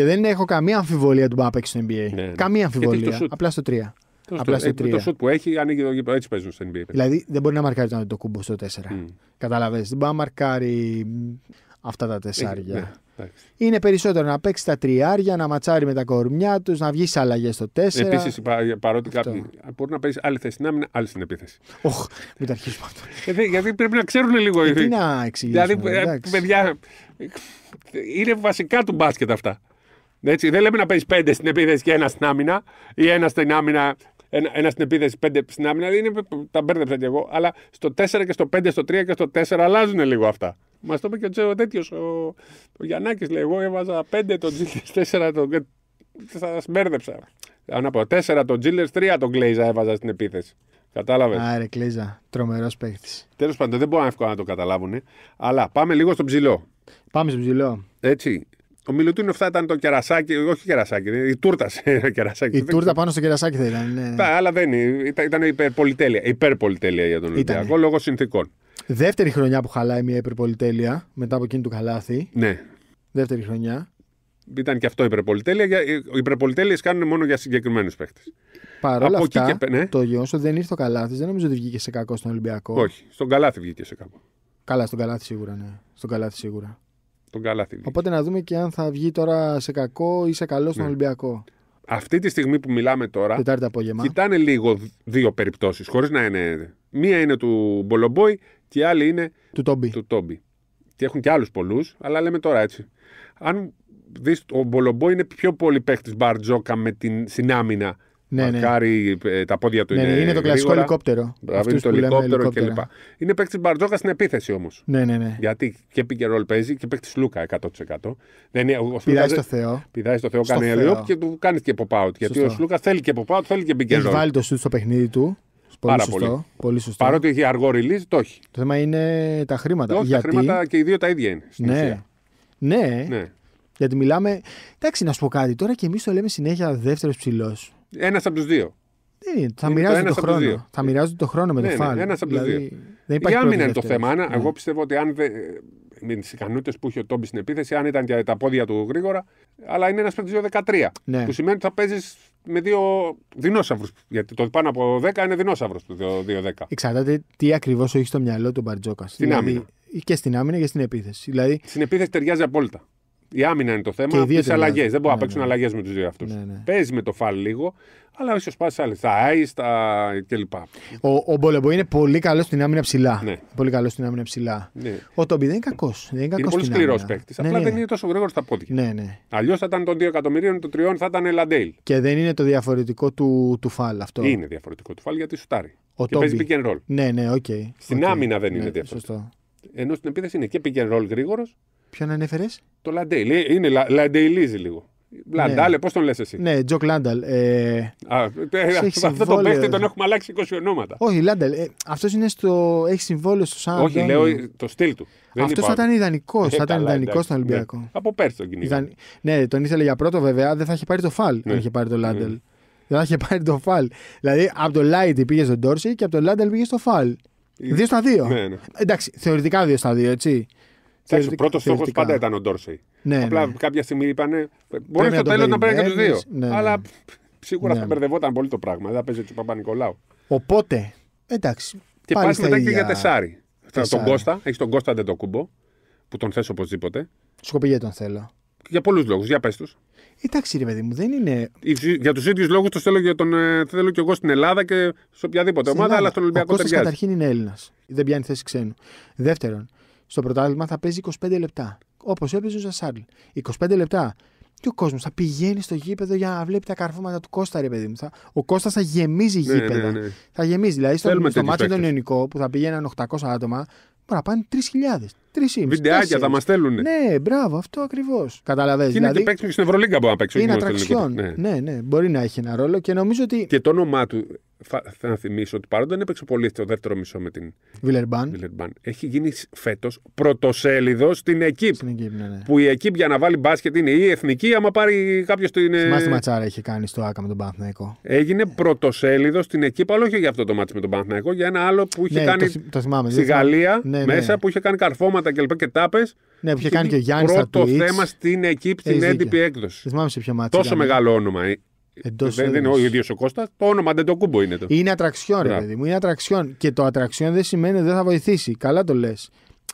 Και δεν έχω καμία αμφιβολία του Μπάπεξ στο NBA. Ναι, ναι. Καμία αμφιβολία. Το Απλά στο 3. Το Απλά στο 3. Το σουτ που έχει ανοίγει το Έτσι παίζουν στο NBA. Δηλαδή δεν μπορεί να μαρκάρει τον κούμπο στο 4. Mm. Καταλαβέ. Δεν μπορεί να μαρκάρει αυτά τα τεσσάρια. Ε, ναι, είναι περισσότερο να παίξει τα τριάρια, να ματσάρει με τα κορμιά τους, να βγεις αλλαγές στο 4. Επίση, παρότι αυτό. κάποιοι μπορεί να παίζεις άλλη θέση να άμυνα, άλλη στην επίθεση. Οχ, μην τα αρχίσουμε αυτό. Γιατί, γιατί πρέπει να ξέρουν λίγο. Ε, οι τι να εξηγήσουν. Δηλαδή, ε, παιδιά, είναι βασικά του μπάσκετ αυτά. Έτσι, δεν λέμε να παίζεις πέντε στην επίθεση και ένα στην άμυνα, ή ένα στην άμυνα, ένα, ένα στην επίθεση, πέντε στην άμυνα. Είναι, τα μπέρδεψα κι εγώ. Αλλά στο 4 και στο 5, στο 3 και στο 4 αλλάζουν λίγο αυτά. Μας το είπε και ο τέτοιος, ο, ο Γιαννάκης. Λέει, εγώ έβαζα 5 τον Τζίλερ, 4 τον. Σας μπέρδεψα. Αν από 4 τον Τζίλερ, 3 τον Γκλέιζα έβαζα στην επίθεση. Κατάλαβες. Άρε, Κλέιζα. Τρομερός παίχτης. Τέλος πάντων, δεν μπορώ εύκολα να το καταλάβουν. Αλλά πάμε λίγο στον ψηλό. Πάμε στον ψηλό. Έτσι. Ο Μιλουτίνοφ θα ήταν το κερασάκι, όχι κερασάκι, η τούρτα σε κερασάκι. Η τούρτα πάνω στο κερασάκι θα ήταν. Ναι. Τα άλλα δεν είναι. Ήταν, ήταν υπερπολιτέλεια. Υπερπολιτέλεια για τον Ολυμπιακό λόγω συνθήκων. Δεύτερη χρονιά που χαλάει μια υπερπολιτέλεια μετά από εκείνη του Καλάθη. Ναι. Δεύτερη χρονιά. Ήταν και αυτό υπερπολιτέλεια. Οι υπερπολιτέλειες κάνουν μόνο για συγκεκριμένους παίχτε. Παρ' όλα αυτά, και... ναι. το γεγονός ότι δεν ήρθε ο καλάθι, δεν νομίζω ότι βγήκε σε κακό στον Ολυμπιακό. Όχι, στον καλάθι βγήκε σε κακό. Καλά, στον καλάθι σίγουρα, ναι. Στον καλάθι σίγουρα. Οπότε να δούμε και αν θα βγει τώρα σε κακό ή σε καλό στον ναι. Ολυμπιακό. Αυτή τη στιγμή που μιλάμε τώρα. Τετάρτη απόγευμα. Κοιτάνε λίγο δύο περιπτώσεις. Χωρίς να είναι. Μία είναι του Μπολομπόη και η άλλη είναι. Του Τόμπι. Του Τόμπι. Και έχουν και άλλους πολλούς, αλλά λέμε τώρα έτσι. Αν δεις, ο Μπολομπόη είναι πιο πολύ παίχτη μπαρτζόκα με την συνάμυνα ναι, ναι, Μακάρι ε, τα πόδια του ναι, ναι, είναι. Είναι το κλασικό ελικόπτερο. Μπράβο, είναι το ελικόπτερο κλπ. Είναι παίκτης Μπαρτζόκας στην επίθεση όμως. Ναι, ναι, ναι. Γιατί και πήγε ρολ παίζει και παίκτης Λούκα 100%. Ναι, δεν είναι, στο Θεό. Πηδάει Θεό, κάνει ελιόπ και του κάνεις και pop out. Γιατί ο Λούκας θέλει και pop out, θέλει και πήγε ρολ. Έχει βάλει το σουτ στο παιχνίδι του. Πολύ Πάρα σωστό, πολύ. πολύ Παρότι έχει αργό release, το έχει. Το θέμα είναι τα χρήματα. Όχι, τα χρήματα και οι δύο τα ίδια είναι. ναι. ναι. Ναι. Γιατί μιλάμε. Εντάξει, να σου πω κάτι. Τώρα και εμείς το λέμε συνέχεια δεύτερος ψηλός. Ένας από τους δύο. Ναι, ναι, θα μοιράζονται το, το χρόνο. Δύο. Θα μοιράζονται το χρόνο με ναι, το φάλ. ένας από τους δηλαδή, δύο. Η άμυνα είναι το θέμα. Ναι. Εγώ πιστεύω ότι αν. δεν ε, με τις ικανότητες που είχε ο Τόμπι στην επίθεση, αν ήταν για τα πόδια του γρήγορα. Αλλά είναι του του 2-13. Ναι. Που σημαίνει ότι θα παίζεις με δύο δεινόσαυρους. Γιατί το πάνω από 10 είναι δεινόσαυρος του 2-10. Εξαρτάται τι ακριβώς έχει στο μυαλό του Μπαρτζόκας. Στην δηλαδή, άμυνα. Και στην άμυνα και στην επίθεση. Δηλαδή... Στην επίθεση ταιριάζει απόλυτα. Η άμυνα είναι το θέμα. Τις αλλαγές. Δεν μπορούν να ναι, παίξουν ναι. αλλαγές με τους δύο αυτούς. Ναι, παίζει με το φαλ λίγο, αλλά ίσως πας άλλε. Τα άι, τα κλπ. Ο, ο Μπολεμπο είναι πολύ καλός στην άμυνα ψηλά. Ναι. Πολύ καλός στην άμυνα ψηλά. Ναι. Ο Τόμπι δεν είναι κακός. Είναι, είναι πολύ σκληρό παίκτης. Ναι, απλά ναι. δεν είναι τόσο γρήγορος στα πόδια. Ναι, ναι. Αλλιώς θα ήταν των 2 εκατομμυρίων, των τριών θα ήταν Λαντέιλ. Και δεν είναι το διαφορετικό του, του φαλ αυτό. Είναι διαφορετικό του φαλ γιατί σουτάρει. Ο και παίζει pick and roll. Ναι, ναι, Στην άμυνα δεν είναι διαφορετικό. Ενώ στην επίθεση είναι και pick and roll γρήγορος Ποιον ανέφερες? Το Λαντέιλ. Ε, είναι Λαντέιλίζι λίγο. Λαντάλε, ναι. πώς τον λες εσύ. Ναι, Τζοκ Λάνταλ. Ε, αυτό το παίχτη τον έχουμε αλλάξει 20 ονόματα. Όχι, Λάνταλ. Ε, αυτός είναι στο. Έχει συμβόλαιο στο Σαν Όχι, λέω το στυλ του. Αυτό θα ήταν ιδανικό. θα ήταν ιδανικό στον Ολυμπιακό. Ναι. Από πέρσι τον κυνηγό. Ναι, τον ήθελε για πρώτο βέβαια. Δεν θα είχε πάρει το φαλ. Δεν ναι. είχε πάρει το Λάνταλ. Δεν θα είχε πάρει το φαλ. Δηλαδή από το Λάιτι πήγε στον Τόρση και από το Λάνταλ πήγε στο φαλ. Δύο στα δύο. Εντάξει, θεωρητικά δύο στα δύο, έτσι ο πρώτο στόχος πάντα ήταν ο Ντόρσεϊ. Ναι, Απλά ναι. κάποια στιγμή είπανε. Μπορεί στο τέλος να παίρνει και τους δύο. Ναι, ναι. Αλλά σίγουρα ναι, θα ναι. μπερδευόταν πολύ το πράγμα. Δεν παίζει ο Παπα-Νικολάου. Οπότε. Εντάξει. Και πάλι μετά και για τεσάρι. Θα τον Κώστα, έχεις τον Κώστα κούμπο. που τον θες οπωσδήποτε. για τον θέλω. Για πολλούς λόγους, για πες τους. Εντάξει, ρε παιδί μου, δεν είναι. Για τους ίδιους λόγους το θέλω, τον, ε, θέλω και εγώ στην Ελλάδα και σε οποιαδήποτε ομάδα, αλλά στον Ολυμπιακό Ο Κώστας καταρχήν είναι Έλληνας. Δεν πιάνει θέση ξένου. Δεύτερον, στο πρωτάθλημα θα παίζει 25 λεπτά. Όπως έπαιζε ο Ζασάρλ. 25 λεπτά. Και ο κόσμος θα πηγαίνει στο γήπεδο για να βλέπει τα καρφώματα του Κώστα, ρε παιδί μου. ο Κώστας θα γεμίζει ναι, ναι γήπεδα. Ναι, ναι. Θα γεμίζει. Δηλαδή στο, μάτι στο μάτι ελληνικό που θα πηγαίναν 800 άτομα, μπορεί να πάνε 3.000. Τρεις Βιντεάκια θα μας στέλνουν. Ναι, μπράβο, αυτό ακριβώς. Καταλαβαίνετε. Είναι δηλαδή, και παίξιμο στην Ευρωλίγκα που να Είναι ατραξιόν. Ναι. ναι, ναι, μπορεί να έχει ένα ρόλο και νομίζω ότι. Και το όνομά του θα, θα θυμίσω ότι παρόν δεν έπαιξε πολύ στο δεύτερο μισό με την Βιλερμπάν, έχει γίνει φέτος πρωτοσέλιδος στην Εκύπ. Στην Εκύπ ναι, ναι. Που η Εκύπ για να βάλει μπάσκετ είναι ή εθνική, άμα πάρει κάποιος την. Ε, Θυμάστε ματσάρα έχει κάνει στο Άκα με τον Παναθναϊκό. Έγινε ναι. πρωτοσέλιδος στην Εκύπ, αλλά όχι για αυτό το μάτσο με τον Παναθναϊκό, για ένα άλλο που είχε ναι, κάνει το, το θυμάμαι, στη Γαλλία ναι, ναι, μέσα που είχε κάνει καρφώματα κλπ. και τάπες. Ναι, που είχε κάνει και ο Γιάννη Πρώτο θέμα στην Εκύπ την έντυπη έκδοση. Τόσο μεγάλο όνομα ε, Εντός δεν, είναι ο ίδιος ο Κώστας. Το όνομα δεν το κούμπο είναι το. Είναι ατραξιόν, ρε παιδί μου. Είναι ατραξιόν. Και το ατραξιόν δεν σημαίνει ότι δεν θα βοηθήσει. Καλά το λες.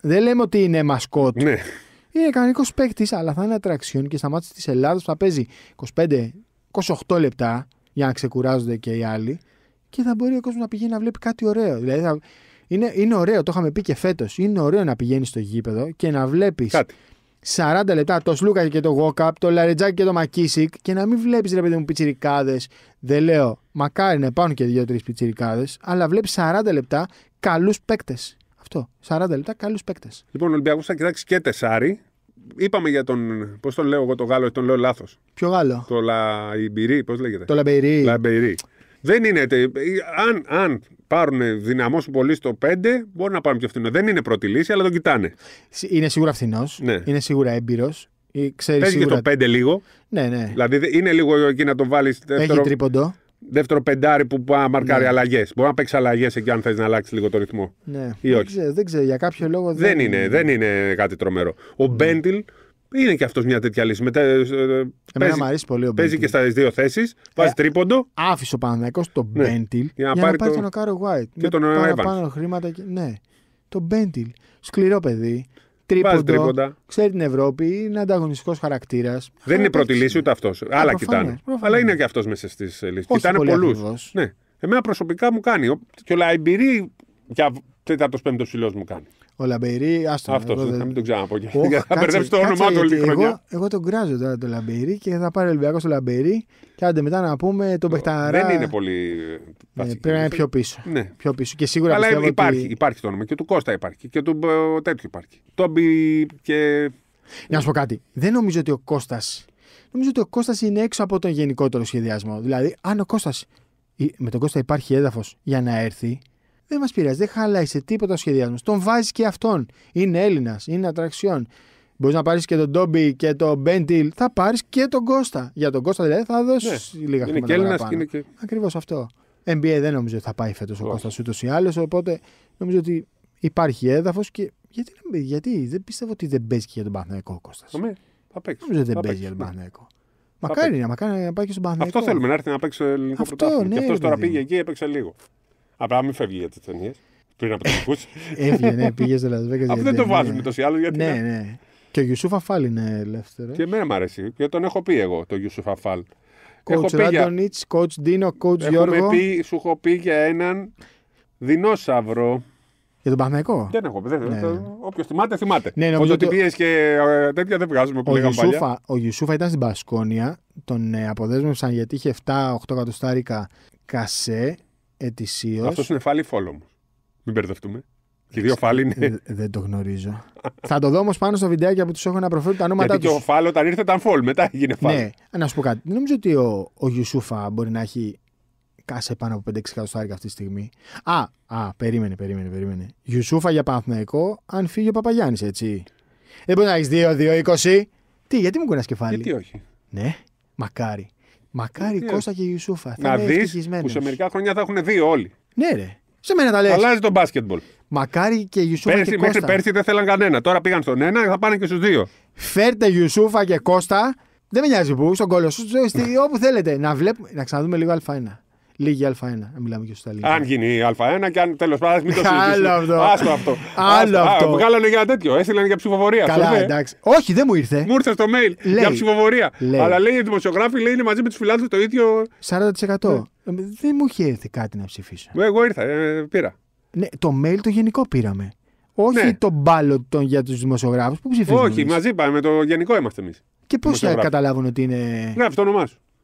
Δεν λέμε ότι είναι μασκότ. Ναι. Είναι κανονικός παίκτης, αλλά θα είναι ατραξιόν και στα μάτια της Ελλάδα θα παίζει 25-28 λεπτά για να ξεκουράζονται και οι άλλοι και θα μπορεί ο κόσμος να πηγαίνει να βλέπει κάτι ωραίο. Δηλαδή θα... είναι, είναι ωραίο, το είχαμε πει και φέτος. Είναι ωραίο να πηγαίνεις στο γήπεδο και να βλέπεις 40 λεπτά το Σλούκα και το Γόκαπ, το Λαρετζάκι και το Μακίσικ και να μην βλέπεις ρε παιδί μου πιτσιρικάδες. Δεν λέω, μακάρι να πάνε και δύο-τρει πιτσιρικάδες, αλλά βλέπεις 40 λεπτά καλούς παίκτες. Αυτό. 40 λεπτά καλούς παίκτες. Λοιπόν, ο Ολυμπιακός θα κοιτάξεις και τεσάρι. Είπαμε για τον. Πώς τον λέω εγώ το Γάλλο, τον λέω λάθος. Ποιο Γάλλο. Το Λαϊμπηρί, πώς λέγεται. Το Λαμπεϊρί. Λαμπεϊρί. Δεν είναι. Αν, αν πάρουν, δυναμώσουν πολύ στο 5, μπορεί να πάρουν πιο φθηνό. Δεν είναι πρώτη λύση, αλλά τον κοιτάνε. Είναι σίγουρα φθηνός. Ναι. Είναι σίγουρα έμπειρος. Παίζει σίγουρα... και το 5 λίγο. Ναι, ναι. Δηλαδή είναι λίγο εκεί να τον βάλει. Δεύτερο... Έχει τρίποντο. Δεύτερο πεντάρι που πάει να μαρκάρει ναι. αλλαγές. Μπορεί να παίξει αλλαγές εκεί αν θες να αλλάξει λίγο το ρυθμό. Ναι. Ή όχι. Δεν ξέρω, δεν ξέρω. Για κάποιο λόγο δεν, δεν είναι. Δεν είναι κάτι τρομερό. Ο ναι. Μπέντιλ είναι και αυτός μια τέτοια λύση. Μετά, ε, ε, Εμένα παίζει, πολύ ο Παίζει και στα δύο θέσεις. Βάζει ε, τρίποντο. Άφησε ο Παναναναϊκό τον ναι. Μπέντιλ για να πάρει, το... τον Οκάρο Γουάιτ. Και με παραπάνω Evans. Πάνω χρήματα. Και... Ναι. Τον Μπέντιλ. Σκληρό παιδί. Τρίποντο, τρίποντα. Ξέρει την Ευρώπη. Είναι ανταγωνιστικός χαρακτήρας. Δεν είναι πρώτη λύση ούτε αυτός. Άλλα κοιτάνε. Αλλά είναι και αυτός μέσα στις λύσεις. Κοιτάνε πολλού. Ναι. Εμένα προσωπικά μου κάνει. Και ο Λαϊμπηρή για τέταρτο πέμπτος ψηλός μου κάνει. Ο Λαμπερί, άστο. Αυτός, εγώ, να μην τον ξαναπώ. Και... Oh, θα μπερδέψει το όνομά του όλη χρονιά. Εγώ, τον κράζω τώρα τον Λαμπερί και θα πάρει ο Ολυμπιακός τον Λαμπερί και άντε μετά να πούμε τον ε, Πεχταρά. Δεν είναι πολύ. Ε, πρέπει να είναι πιο πίσω. Ναι. Πιο πίσω. Και σίγουρα Αλλά υπάρχει, υπάρχει το όνομα και του Κώστα υπάρχει και του ε, τέτοιου υπάρχει. Τόμπι και. Να σου πω κάτι. Δεν νομίζω ότι ο Κώστας. Νομίζω ότι ο Κώστας είναι έξω από τον γενικότερο σχεδιασμό. Δηλαδή, αν ο Κώστας. Με τον Κώστα υπάρχει έδαφος για να έρθει. Δεν μας πειράζει, δεν χαλάει σε τίποτα ο σχεδιασμός. Τον βάζεις και αυτόν. Είναι Έλληνας, είναι ατραξιόν. Μπορείς να πάρεις και τον Ντόμπι και τον Μπέντιλ. Θα πάρεις και τον Κώστα. Για τον Κώστα δηλαδή θα δώσει ναι, λίγα είναι χρήματα. Και και είναι και Ακριβώς αυτό. NBA δεν νομίζω ότι θα πάει φέτος ο Κώστας ούτως ή άλλως. Οπότε νομίζω ότι υπάρχει έδαφος και. Γιατί, γιατί δεν πιστεύω ότι δεν παίζει και για τον Παναγιακό ο Κώστας. Νομίζω ότι δεν παίζει για τον Παναγιακό. Μακάρι να, μακάρι να πάει και στον Παναγιακό. Αυτό θέλουμε να έρθει να παίξει ελληνικό πρωτάθλημα. και ναι, αυτός τώρα πήγε εκεί, έπαιξε λίγο. Απλά μην φεύγει για τις ταινίες. Πριν από το ναι, πήγες σε Las Vegas. Αυτό δεν το βάζουμε τόσο άλλο. Γιατί ναι, ναι. Και ο Γιουσούφ Αφάλ είναι ελεύθερος. Και εμένα μου αρέσει. Και τον έχω πει εγώ, τον Γιουσούφ Αφάλ. Coach Ράντονιτ, coach Ντίνο, coach Γιώργο. Πει, σου έχω πει για έναν δεινόσαυρο. Για τον Παναγικό. Δεν έχω πει. Ναι. Όποιος θυμάται, θυμάται. Ναι, νομίζω ότι το... και ε, τέτοια δεν βγάζουμε πολύ ο Ο Γιουσούφα ήταν στην Πασκόνια. Τον ε, αποδέσμευσαν γιατί είχε 7-8 κατοστάρικα κασέ ετησίως. Αυτό είναι φάλι φόλο μου. Μην μπερδευτούμε. Και δύο φάλι είναι. Δεν το γνωρίζω. θα το δω όμως πάνω στο βιντεάκι που τους έχω να προφέρω τα ονόματά του. Γιατί και ο φάλο όταν ήρθε ήταν φόλ, μετά έγινε φάλι. Ναι, να σου πω κάτι. Δεν νομίζω ότι ο, ο Γιουσούφα μπορεί να έχει κάσε πάνω από 5-6 εκατοστάρια αυτή τη στιγμή. Α, α, περίμενε, περίμενε, περίμενε. Γιουσούφα για Παναθναϊκό, αν φύγει ο Παπαγιάννης, έτσι. Δεν μπορεί να έχεις 2-2-20. Τι, γιατί μου κουνάς κεφάλι. Γιατί όχι. Ναι, μακάρι. Μακάρι ε, Κώστα και Ιουσούφα. Θα να δει που σε μερικά χρόνια θα έχουν δύο όλοι. Ναι, ρε. Σε μένα τα λέει. Αλλάζει το μπάσκετμπολ. Μακάρι και Ιουσούφα πέρσι, και Κώστα. Μέχρι πέρσι δεν θέλαν κανένα. Τώρα πήγαν στον ένα θα πάνε και στους δύο. Φέρτε Ιουσούφα και Κώστα. Δεν με νοιάζει που, στον κόλο σου, όπου θέλετε. Να, βλέπουμε, να ξαναδούμε λίγο αλφαίνα λίγη Α1. Ε, μιλάμε και στα ελληνικά. Αν γίνει Α1 και αν τέλος πάντων μην το συζητήσουμε. Άλλο αυτό. Άστο αυτό. Άλλο αυτό. Α, βγάλανε για τέτοιο. Έστειλαν για ψηφοφορία. Καλά, ε? εντάξει. Όχι, δεν μου ήρθε. Μου ήρθε στο mail για ψηφοφορία. Αλλά λέει οι δημοσιογράφοι λέει είναι μαζί με τους φιλάδου το ίδιο. 40%. Ναι. Ε, δεν μου είχε έρθει κάτι να ψηφίσω. Εγώ ήρθα, πήρα. Ναι, το mail το γενικό πήραμε. Όχι ναι. το μπάλο τον για τους δημοσιογράφους που ψηφίζουν. Όχι, μαζί πάμε, το γενικό είμαστε εμείς. Και πώς θα καταλάβουν ότι είναι. Γράφει ναι, το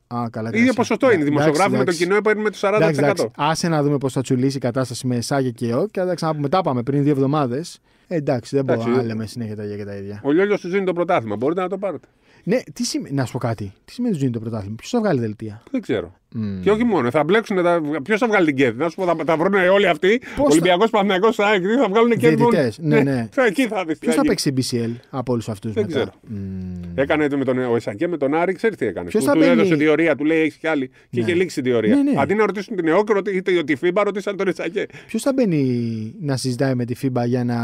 Α, καλά, ίδιο ποσοστό είναι. Δημοσιογράφοι με το κοινό παίρνουμε το 40%. Άσε να δούμε πώς θα τσουλήσει η κατάσταση με εσά και εγώ και θα ξαναπούμε. Τα πάμε πριν δύο εβδομάδες. Ε, εντάξει, δεν μπορούμε να λέμε συνέχεια τα ίδια και τα ίδια. Ο Λιόλιος του δίνει το πρωτάθλημα. Μπορείτε να το πάρετε. Ναι, τι να σου πω κάτι. Τι σημαίνει του δίνει το πρωτάθλημα. Ποιος θα βγάλει δελτία. Δεν ξέρω. Mm. Και όχι μόνο. Θα μπλέξουν. Τα... Ποιος θα βγάλει την κέρδη. θα, θα, θα βρουν όλοι αυτοί. Ολυμπιακός, θα... Παναγιακό, Θα βγάλουν κέρδη. Ναι, ναι. Θα, εκεί θα δεις. Ποιος θα παίξει BCL από όλους αυτούς. Δεν μετά. ξέρω. Mm. Έκανε το με τον ο Ισακέ, με τον Άρη, ξέρεις τι έκανε. Ποιος που θα του έδωσε τη ωρία, του λέει έχεις κι άλλη. Και ναι. είχε λήξει τη ωρία. Ναι, ναι. Αντί να ρωτήσουν την ΕΟΚ, είτε τη ΦΥΜΠΑ, ρωτήσαν τον Ισακέ. Ποιος θα μπαίνει να συζητάει με τη ΦΥΜΠΑ για να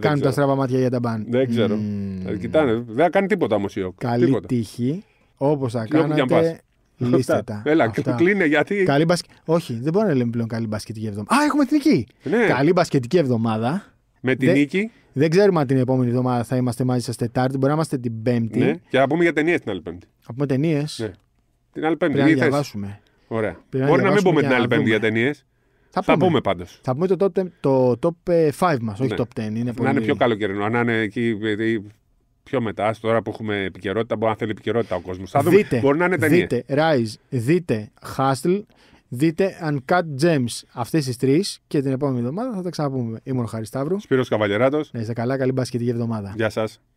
κάνουν τα στραβά μάτια για τα μπαν. Δεν ξέρω. Mm. Ε, κοιτάνε. Δεν κάνει τίποτα όμως η ΕΟΚ. Καλή τύχη. Όπως θα κάνατε. Λύστε τα. Έλα, κλείνε γιατί. Καλή μπασκε... Όχι, δεν μπορούμε να λέμε πλέον καλή μπασκετική εβδομάδα. Α, έχουμε την Ναι. Καλή μπασκετική εβδομάδα. Με την δεν... νίκη. Δεν ξέρουμε αν την επόμενη εβδομάδα θα είμαστε μαζί σας Τετάρτη. Μπορεί να είμαστε την Πέμπτη. Ναι. Και θα πούμε για ταινίες την άλλη Πέμπτη. Να πούμε ταινίες. Ναι. Την άλλη Πέμπτη. Πρέπει να διαβάσουμε. Ωραία. Μπορεί να μην πούμε την άλλη Πέμπτη για ταινίες. Θα, πούμε, πούμε πάντως. Θα πούμε το top, 5 μας, όχι το top 10. Ε, ναι. να είναι πιο καλοκαιρινό. Να είναι εκεί ε, ε, πιο μετά, τώρα που έχουμε επικαιρότητα, μπορεί να θέλει επικαιρότητα ο κόσμος. Θα δούμε. μπορεί να είναι ταινία. Δείτε Rise, δείτε Hustle, δείτε Uncut Gems. Αυτές τις τρεις και την επόμενη εβδομάδα θα τα ξαναπούμε. Ήμουν ο Χαρισταύρου. Σπύρος Καβαλιεράτος. Να είστε καλά, καλή μπασκετική εβδομάδα. Γεια σας.